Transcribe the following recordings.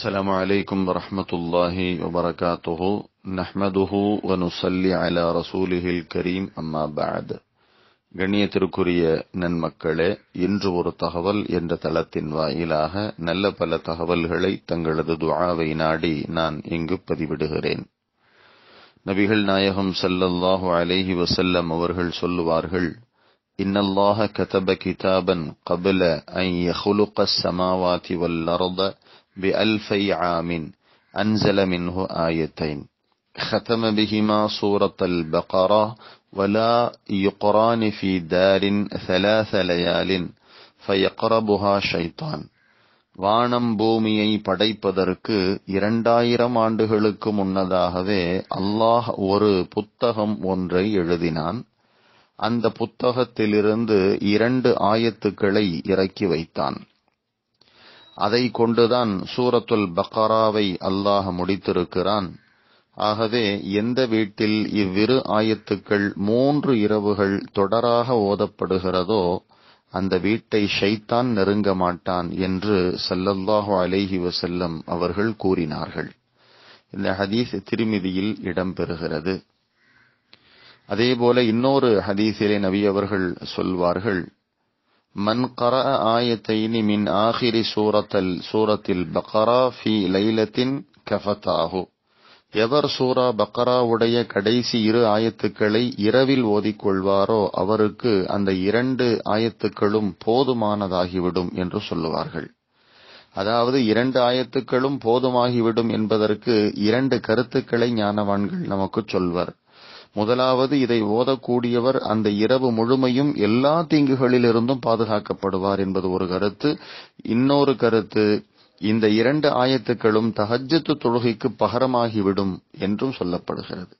السلام عليكم ورحمة الله وبركاته نحمده ونصلي على رسوله الكريم أما بعد கண்ணியத்திற்குரிய நன்மக்களே இன்று ஒரு தகவல் என்ற தளத்தின் வாயிலாக நல்ல பல தகவல்களை தங்களது துவாவை நாடி நான் இங்கு பதிவிடுகிறேன் நபிகள் நாயகம் சல்லல்லாஹு அலேஹி வசல்லம் அவர்கள் சொல்லுவார்கள் இன்னல்லாஹ கதப கிதாபன் கபில ஐ யஹுலுக சமாவாதி வல்லரத بألفي عام أنزل منه آيتين ختم بهما سورة البقرة ولا يقران في دار ثلاث ليال فيقربها شيطان வானம் பூமியை படைப்பதற்கு இரண்டாயிரம் ஆண்டுகளுக்கு முன்னதாகவே அல்லாஹ் ஒரு புத்தகம் ஒன்றை எழுதினான் அந்த புத்தகத்திலிருந்து இரண்டு ஆயத்துக்களை இறக்கி வைத்தான் அதை கொண்டுதான் சூரத்துல் பக்காராவை அல்லாஹ் முடித்திருக்கிறான் ஆகவே எந்த வீட்டில் இவ்விரு ஆயத்துக்கள் மூன்று இரவுகள் தொடராக ஓதப்படுகிறதோ அந்த வீட்டை ஷைத்தான் நெருங்க மாட்டான் என்று சல்லல்லாஹு அலைஹி வசல்லம் அவர்கள் கூறினார்கள் இந்த ஹதீஸ் திருமிதியில் இடம்பெறுகிறது அதேபோல இன்னொரு ஹதீஸிலே நபி அவர்கள் சொல்வார்கள் من قرأ آيتين من آخر سورة سورة البقرة في ليلة كفتاه எவர் சூரா பக்ராவுடைய கடைசி இரு ஆயத்துக்களை இரவில் ஓதிக்கொள்வாரோ அவருக்கு அந்த இரண்டு ஆயத்துக்களும் போதுமானதாகிவிடும் என்று சொல்லுவார்கள் அதாவது இரண்டு ஆயத்துக்களும் போதுமாகிவிடும் என்பதற்கு இரண்டு கருத்துக்களை ஞானவான்கள் நமக்கு சொல்வர் முதலாவது இதை ஓதக்கூடியவர் அந்த இரவு முழுமையும் எல்லா தீங்குகளிலிருந்தும் பாதுகாக்கப்படுவார் என்பது ஒரு கருத்து இன்னொரு கருத்து இந்த இரண்டு ஆயத்துக்களும் தஹஜத்து தொழுகைக்கு பகரமாகிவிடும் என்றும் சொல்லப்படுகிறது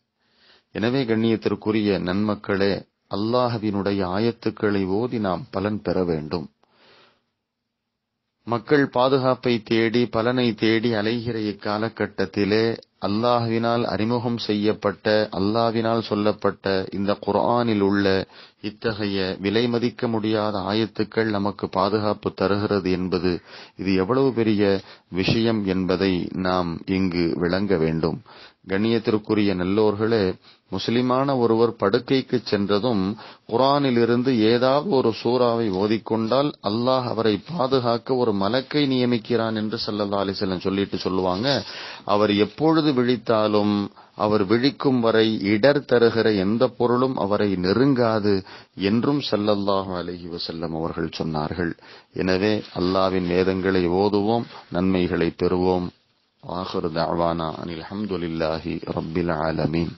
எனவே கண்ணியத்திற்குரிய நன்மக்களே அல்லாஹவினுடைய ஆயத்துக்களை ஓதி நாம் பலன் பெற வேண்டும் மக்கள் பாதுகாப்பை தேடி பலனை தேடி அலைகிற இக்காலகட்டத்திலே அல்லாஹ்வினால் அறிமுகம் செய்யப்பட்ட அல்லாஹ்வினால் சொல்லப்பட்ட இந்த குர்ஆனில் உள்ள இத்தகைய விலை மதிக்க முடியாத ஆயத்துக்கள் நமக்கு பாதுகாப்பு தருகிறது என்பது இது எவ்வளவு பெரிய விஷயம் என்பதை நாம் இங்கு விளங்க வேண்டும் கண்ணியத்திற்குரிய நல்லோர்களே முஸ்லிமான ஒருவர் படுக்கைக்கு சென்றதும் குரானில் இருந்து ஏதாவது ஒரு சூறாவை ஓதிக்கொண்டால் அல்லாஹ் அவரை பாதுகாக்க ஒரு மலக்கை நியமிக்கிறான் என்று சல்லா அலிசல்லன் சொல்லிட்டு சொல்லுவாங்க அவர் எப்பொழுது எப்போது விழித்தாலும் அவர் விழிக்கும் வரை இடர் தருகிற எந்த பொருளும் அவரை நெருங்காது என்றும் சல்லல்லாஹு அலஹி வசல்லம் அவர்கள் சொன்னார்கள் எனவே அல்லாவின் வேதங்களை ஓதுவோம் நன்மைகளை பெறுவோம் ஆஹர் தாவானா அனில் அஹமதுல்லாஹி ரபில் ஆலமீன்